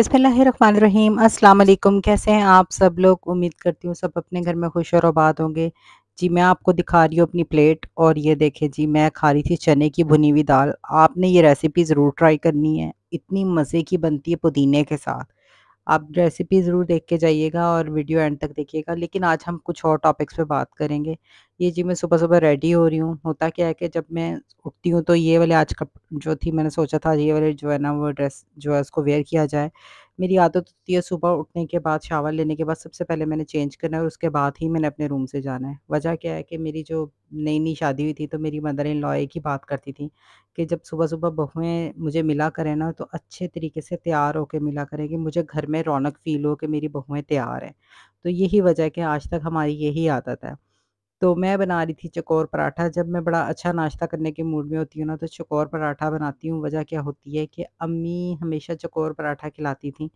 अस्सलाम असलकुम कैसे हैं आप सब लोग उम्मीद करती हूँ सब अपने घर में खुश और आबाद होंगे जी मैं आपको दिखा रही हूँ अपनी प्लेट और ये देखें जी मैं खा रही थी चने की भुनी हुई दाल आपने ये रेसिपी ज़रूर ट्राई करनी है इतनी मज़े की बनती है पुदीने के साथ आप रेसिपी ज़रूर देख के जाइएगा और वीडियो एंड तक देखिएगा लेकिन आज हम कुछ और टॉपिक्स पे बात करेंगे ये जी मैं सुबह सुबह रेडी हो रही हूँ होता क्या है कि जब मैं उठती हूँ तो ये वाले आज कप जो थी मैंने सोचा था ये वाले जो है ना वो ड्रेस जो है उसको वेयर किया जाए मेरी आदत होती है सुबह उठने के बाद शावर लेने के बाद सबसे पहले मैंने चेंज करना है और उसके बाद ही मैंने अपने रूम से जाना है वजह क्या है कि मेरी जो नई नई शादी हुई थी तो मेरी मदर इन लॉ एक ही बात करती थी कि जब सुबह सुबह बहुएं मुझे मिला करें ना तो अच्छे तरीके से तैयार होकर मिला करें कि मुझे घर में रौनक फील हो कि मेरी बहुएं तैयार हैं तो यही वजह है कि आज तक हमारी यही आदत है तो मैं बना रही थी चकोर पराठा जब मैं बड़ा अच्छा नाश्ता करने के मूड में होती हूँ ना तो चकोर पराठा बनाती हूँ वजह क्या होती है कि अम्मी हमेशा चकोर पराठा खिलाती थी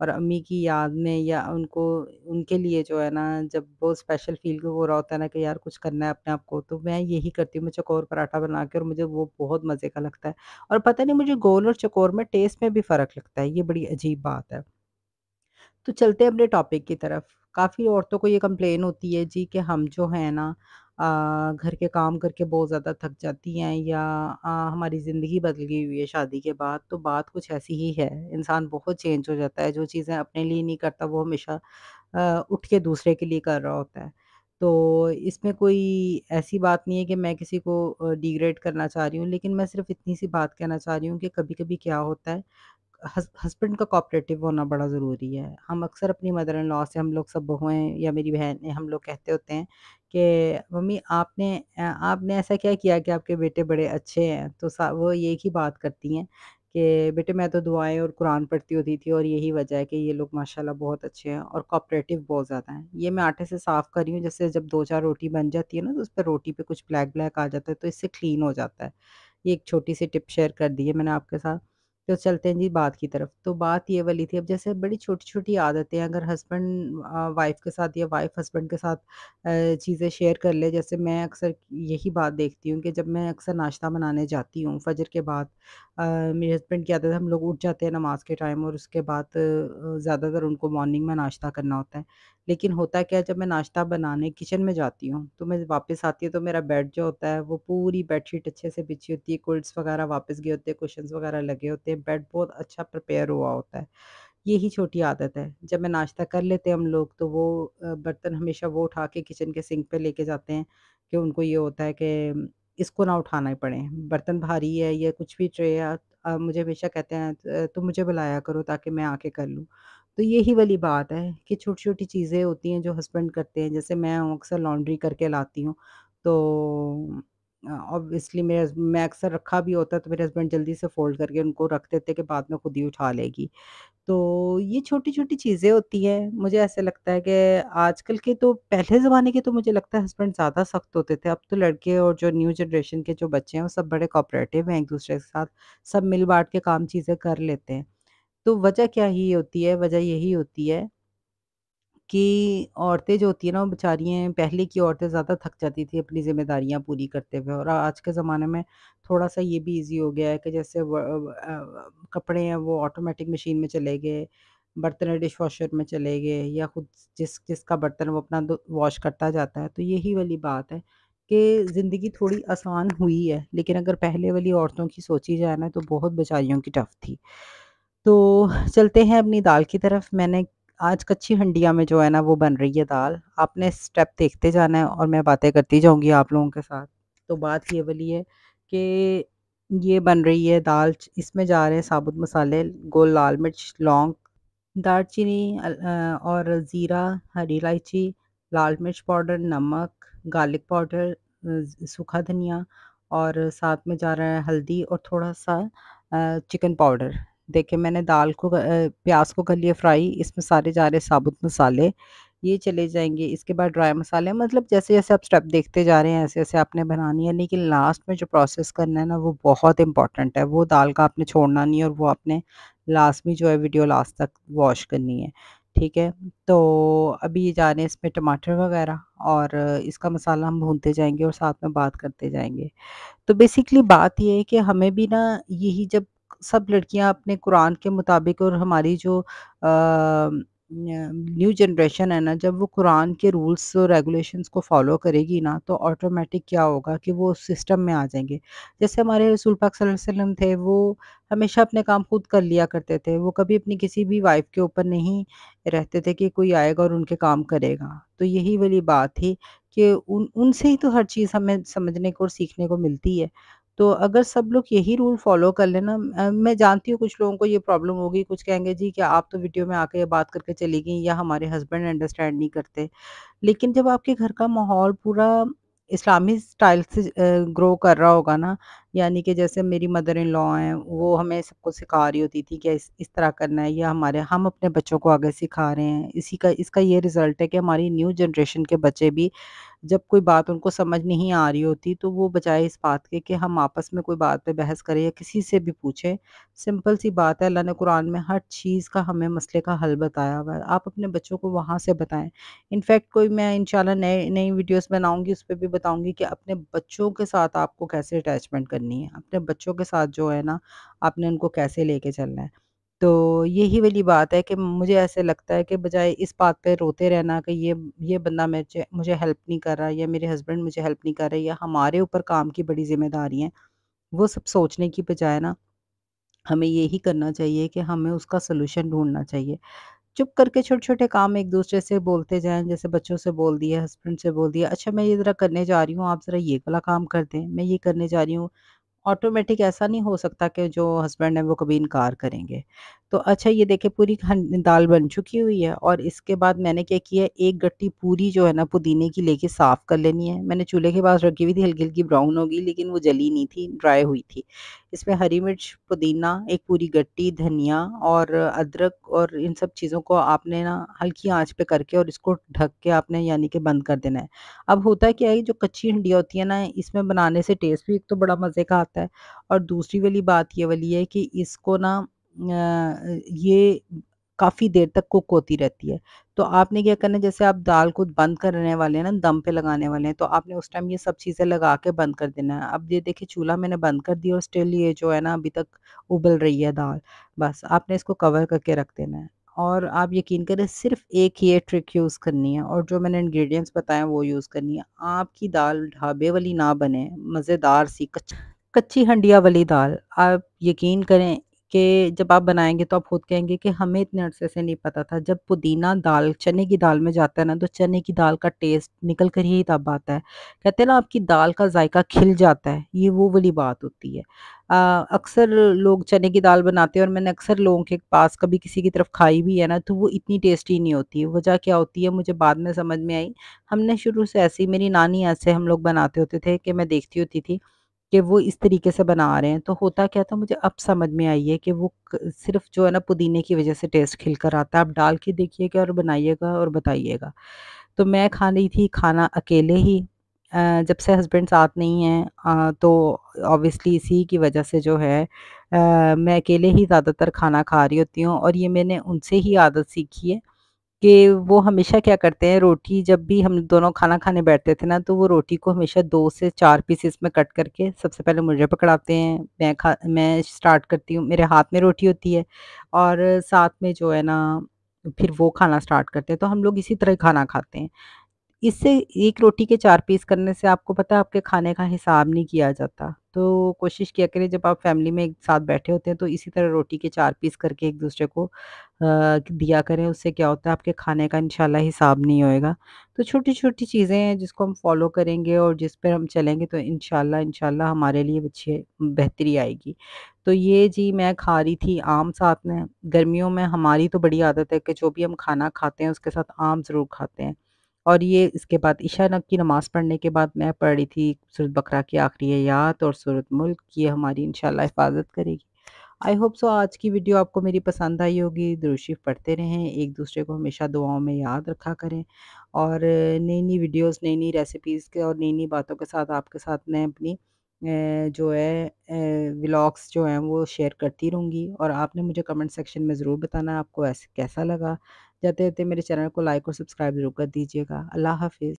और अम्मी की याद में या उनको उनके लिए जो है ना जब वो स्पेशल फील हो रहा होता है ना कि यार कुछ करना है अपने आप को तो मैं यही करती हूँ मैं चकोर पराठा बना के और मुझे वो बहुत मज़े का लगता है और पता नहीं मुझे गोल और चकोर में टेस्ट में भी फ़र्क लगता है ये बड़ी अजीब बात है तो चलते हैं अपने टॉपिक की तरफ काफ़ी औरतों को ये कंप्लेन होती है जी कि हम जो है ना घर के काम करके बहुत ज़्यादा थक जाती हैं या आ, हमारी ज़िंदगी बदल गई हुई है शादी के बाद तो बात कुछ ऐसी ही है इंसान बहुत चेंज हो जाता है जो चीज़ें अपने लिए नहीं करता वो हमेशा उठ के दूसरे के लिए कर रहा होता है तो इसमें कोई ऐसी बात नहीं है कि मैं किसी को डिग्रेड करना चाह रही हूँ लेकिन मैं सिर्फ इतनी सी बात कहना चाह रही हूँ कि कभी-कभी क्या होता है हस्बैंड का कोऑपरेटिव होना बड़ा ज़रूरी है हम अक्सर अपनी मदर इन लॉ से हम लोग सब बहुएं या मेरी बहन हम लोग कहते होते हैं कि मम्मी आपने आपने ऐसा क्या किया कि आपके बेटे बड़े अच्छे हैं तो वो ये ही बात करती हैं कि बेटे मैं तो दुआएं और कुरान पढ़ती होती थी और यही वजह है कि ये लोग माशाल्लाह बहुत अच्छे हैं और कोऑपरेटिव बहुत ज़्यादा हैं ये मैं आटे से साफ़ कर रही हूँ जैसे जब दो चार रोटी बन जाती है ना तो उस पर रोटी पे कुछ ब्लैक ब्लैक आ जाता है तो इससे क्लीन हो जाता है ये एक छोटी सी टिप शेयर कर दी है मैंने आपके साथ तो चलते हैं जी बात की तरफ तो बात ये वाली थी अब जैसे बड़ी छोटी-छोटी आदतें हैं अगर हस्बैंड वाइफ़ के साथ या वाइफ़ हस्बैंड के साथ चीज़ें शेयर कर ले जैसे मैं अक्सर यही बात देखती हूँ कि जब मैं अक्सर नाश्ता बनाने जाती हूँ फजर के बाद मेरे हस्बैंड की आदत है हम लोग उठ जाते हैं नमाज़ के टाइम और उसके बाद ज़्यादातर उनको मॉर्निंग में नाश्ता करना होता है। लेकिन होता क्या जब मैं नाश्ता बनाने किचन में जाती हूँ तो मैं वापस आती हूँ तो मेरा बेड जो होता है वो पूरी बेडशीट अच्छे से बिछी होती है, कोल्ड्स वग़ैरह वापस गए होते हैं, क्वेश्चन वग़ैरह लगे होते हैं। बेड बहुत अच्छा प्रिपेयर हुआ होता है यही छोटी आदत है जब मैं नाश्ता कर लेते हैं हम लोग तो वो बर्तन हमेशा वो उठा के किचन के सिंक पे लेके जाते हैं कि उनको ये होता है कि इसको ना उठाना ही पड़े बर्तन भारी है या कुछ भी ट्रे है मुझे हमेशा कहते हैं तो मुझे बुलाया करो ताकि मैं आके कर लूँ तो यही वाली बात है कि छोटी छोटी चीज़ें होती हैं जो हस्बैंड करते हैं जैसे मैं अक्सर लॉन्ड्री करके लाती हूँ तो ऑब्वियसली मेरे मैं अक्सर रखा भी होता तो मेरे हस्बैंड जल्दी से फ़ोल्ड करके उनको रख देते कि बाद में खुद ही उठा लेगी। तो ये छोटी-छोटी चीज़ें होती हैं। मुझे ऐसा लगता है कि आजकल के तो पहले ज़माने के तो मुझे लगता है हस्बैंड ज़्यादा सख्त होते थे। अब तो लड़के और जो न्यू जनरेशन के जो बच्चे हैं वो सब बड़े कोऑपरेटिव हैं एक-दूसरे के साथ। सब मिल बाट के काम चीज़ें कर लेते हैं। तो वजह क्या ही होती है? वजह यही होती है कि औरतें जो होती हैं ना वो बेचारी हैं पहले की औरतें ज़्यादा थक जाती थी अपनी ज़िम्मेदारियाँ पूरी करते हुए और आज के ज़माने में थोड़ा-सा ये भी ईज़ी हो गया है कि जैसे कपड़े हैं वो ऑटोमेटिक मशीन में चले गए, बर्तन है वॉशर में चले गए या खुद जिस जिसका बर्तन वो अपना वॉश करता जाता है। तो यही वाली बात है कि ज़िंदगी थोड़ी आसान हुई है, लेकिन अगर पहले वाली औरतों की सोची जाए ना तो बहुत बेचारियों की टफ़ थी। तो चलते हैं अपनी दाल की तरफ मैंने आज कच्ची हंडिया में जो है ना वो बन रही है दाल आपने स्टेप देखते जाना है और मैं बातें करती जाऊँगी आप लोगों के साथ तो बात ये वाली है कि ये बन रही है दाल इसमें जा रहे हैं साबुत मसाले गोल लाल मिर्च लौंग दालचीनी और ज़ीरा हरी इलायची लाल मिर्च पाउडर नमक गार्लिक पाउडर सूखा धनिया और साथ में जा रहा है हल्दी और थोड़ा सा चिकन पाउडर देखे मैंने दाल को प्याज को कर लिया फ्राई इसमें सारे जा रहे साबुत मसाले ये चले जाएंगे इसके बाद ड्राई मसाले मतलब जैसे जैसे आप स्टेप देखते जा रहे हैं ऐसे ऐसे आपने बनानी है लेकिन लास्ट में जो प्रोसेस करना है ना वो बहुत इंपॉर्टेंट है वो दाल का आपने छोड़ना नहीं है और वो आपने लास्ट में जो है वीडियो लास्ट तक वॉश करनी है ठीक है तो अभी ये जा रहे हैं इसमें टमाटर वगैरह और इसका मसाला हम भूनते जाएंगे और साथ में बात करते जाएंगे तो बेसिकली बात ये है कि हमें भी ना यही जब सब लड़कियां अपने कुरान के मुताबिक और हमारी जो न्यू जनरेशन है ना जब वो कुरान के रूल्स और रेगुलेशंस को फॉलो करेगी ना तो ऑटोमेटिक क्या होगा कि वो उस सिस्टम में आ जाएंगे जैसे हमारे रसूल पाक वसल्लम थे वो हमेशा अपने काम खुद कर लिया करते थे वो कभी अपनी किसी भी वाइफ के ऊपर नहीं रहते थे कि कोई आएगा और उनके काम करेगा तो यही वाली बात थी कि उन उनसे ही तो हर चीज़ हमें समझने को और सीखने को मिलती है तो अगर सब लोग यही रूल फॉलो कर लेना मैं जानती हूँ कुछ लोगों को ये प्रॉब्लम होगी कुछ कहेंगे जी कि आप तो वीडियो में आके ये बात करके चली गई या हमारे हस्बैंड अंडरस्टैंड नहीं करते लेकिन जब आपके घर का माहौल पूरा इस्लामी स्टाइल से ग्रो कर रहा होगा ना यानी कि जैसे मेरी मदर इन लॉ हैं वो हमें सबको सिखा रही होती थी कि इस इस तरह करना है या हमारे हम अपने बच्चों को आगे सिखा रहे हैं इसी का इसका ये रिज़ल्ट है कि हमारी न्यू जनरेशन के बच्चे भी जब कोई बात उनको समझ नहीं आ रही होती तो वो बजाय इस बात के कि हम आपस में कोई बात पे बहस करें या किसी से भी पूछें सिंपल सी बात है अल्लाह ने कुरान में हर चीज़ का हमें मसले का हल बताया हुआ है आप अपने बच्चों को वहाँ से बताएं इनफैक्ट कोई मैं इंशाल्लाह नए नई वीडियोस बनाऊँगी उस पर भी बताऊँगी कि अपने बच्चों के साथ आपको कैसे अटैचमेंट करें करनी है अपने बच्चों के साथ जो है ना आपने उनको कैसे लेके चलना है तो यही वाली बात है कि मुझे ऐसे लगता है कि बजाय इस बात पे रोते रहना कि ये ये बंदा मेरे मुझे हेल्प नहीं कर रहा या मेरे हस्बैंड मुझे हेल्प नहीं कर रहे या हमारे ऊपर काम की बड़ी जिम्मेदारी है वो सब सोचने की बजाय ना हमें यही करना चाहिए कि हमें उसका सलूशन ढूंढना चाहिए चुप करके छोटे छोटे काम एक दूसरे से बोलते जाएं जैसे बच्चों से बोल दिया हस्बैंड से बोल दिया अच्छा मैं ये ज़रा करने जा रही हूँ आप ज़रा ये वाला काम कर दें मैं ये करने जा रही हूँ ऑटोमेटिक ऐसा नहीं हो सकता कि जो हस्बैंड है वो कभी इनकार करेंगे तो अच्छा ये देखे पूरी दाल बन चुकी हुई है और इसके बाद मैंने क्या किया एक गट्टी पूरी जो है ना पुदीने की लेके साफ़ कर लेनी है मैंने चूल्हे के पास रखी हुई थी हल्की हल्की ब्राउन हो गई लेकिन वो जली नहीं थी ड्राई हुई थी इसमें हरी मिर्च पुदीना एक पूरी गट्टी धनिया और अदरक और इन सब चीज़ों को आपने ना हल्की आँच पे करके और इसको ढक के आपने यानी कि बंद कर देना है अब होता क्या है जो कच्ची हंडिया होती है ना इसमें बनाने से टेस्ट भी एक तो बड़ा मज़े का आता है और दूसरी वाली बात ये वाली है कि इसको ना ये काफ़ी देर तक कुक होती रहती है तो आपने क्या करना है जैसे आप दाल को बंद करने वाले हैं ना दम पे लगाने वाले हैं तो आपने उस टाइम ये सब चीज़ें लगा के बंद कर देना है अब ये देखिए चूल्हा मैंने बंद कर दिया और स्टिल ये जो है ना अभी तक उबल रही है दाल बस आपने इसको कवर करके रख देना है और आप यकीन करें सिर्फ एक ही ट्रिक यूज़ करनी है और जो मैंने इन्ग्रीडियंट्स बताए वो यूज़ करनी है आपकी दाल ढाबे वाली ना बने मज़ेदार सी कच्ची हंडिया वाली दाल आप यकीन करें कि जब आप बनाएंगे तो आप खुद कहेंगे कि हमें इतने अरसे से नहीं पता था जब पुदीना दाल चने की दाल में जाता है ना तो चने की दाल का टेस्ट निकल कर ही तब आता है कहते हैं ना आपकी दाल का जायका खिल जाता है ये वो वाली बात होती है अक्सर लोग चने की दाल बनाते हैं और मैंने अक्सर लोगों के पास कभी किसी की तरफ खाई भी है ना तो वो इतनी टेस्टी नहीं होती वजह क्या होती है मुझे बाद में समझ में आई हमने शुरू से ऐसी मेरी नानी ऐसे हम लोग बनाते होते थे कि मैं देखती होती थी कि वो इस तरीके से बना रहे हैं तो होता क्या था मुझे अब समझ में आई है कि वो सिर्फ जो है ना पुदीने की वजह से टेस्ट खिल कर आता है आप डाल के देखिएगा और बनाइएगा और बताइएगा तो मैं खा रही थी खाना अकेले ही जब से हस्बैंड साथ नहीं हैं तो ऑब्वियसली इसी की वजह से जो है मैं अकेले ही ज़्यादातर खाना खा रही होती हूँ और ये मैंने उनसे ही आदत सीखी है कि वो हमेशा क्या करते हैं रोटी जब भी हम दोनों खाना खाने बैठते थे ना तो वो रोटी को हमेशा दो से चार पीसेस में कट करके सबसे पहले मुझे पकड़ाते हैं मैं खा मैं स्टार्ट करती हूँ मेरे हाथ में रोटी होती है और साथ में जो है ना फिर वो खाना स्टार्ट करते हैं तो हम लोग इसी तरह खाना खाते हैं इससे एक रोटी के चार पीस करने से आपको पता है आपके खाने का हिसाब नहीं किया जाता तो कोशिश किया करें जब आप फैमिली में एक साथ बैठे होते हैं तो इसी तरह रोटी के चार पीस करके एक दूसरे को दिया करें उससे क्या होता है आपके खाने का इंशाल्लाह हिसाब नहीं होएगा तो छोटी-छोटी चीज़ें हैं जिसको हम फॉलो करेंगे और जिस पर हम चलेंगे तो इंशाल्लाह इंशाल्लाह हमारे लिए बच्चे बेहतरी आएगी। तो ये जी मैं खा रही थी आम साथ में, गर्मियों में हमारी तो बड़ी आदत है कि जो भी हम खाना खाते हैं उसके साथ आम ज़रूर खाते हैं। और ये इसके बाद इशा नक की नमाज़ पढ़ने के बाद मैं पढ़ रही थी सूरत बकरा की आखिरी आयात और सूरत मुल्क की हमारी इन हिफाजत करेगी आई होप सो आज की वीडियो आपको मेरी पसंद आई होगी दुरुशीफ पढ़ते रहें एक दूसरे को हमेशा दुआओं में याद रखा करें और नई नई वीडियोस नई नई रेसिपीज़ के और नई नई बातों के साथ आपके साथ मैं अपनी जो है व्लॉग्स जो हैं वो शेयर करती रहूँगी और आपने मुझे कमेंट सेक्शन में ज़रूर बताना आपको ऐसे कैसा लगा जाते जाते मेरे चैनल को लाइक और सब्सक्राइब जरूर कर दीजिएगा अल्लाह हाफिज़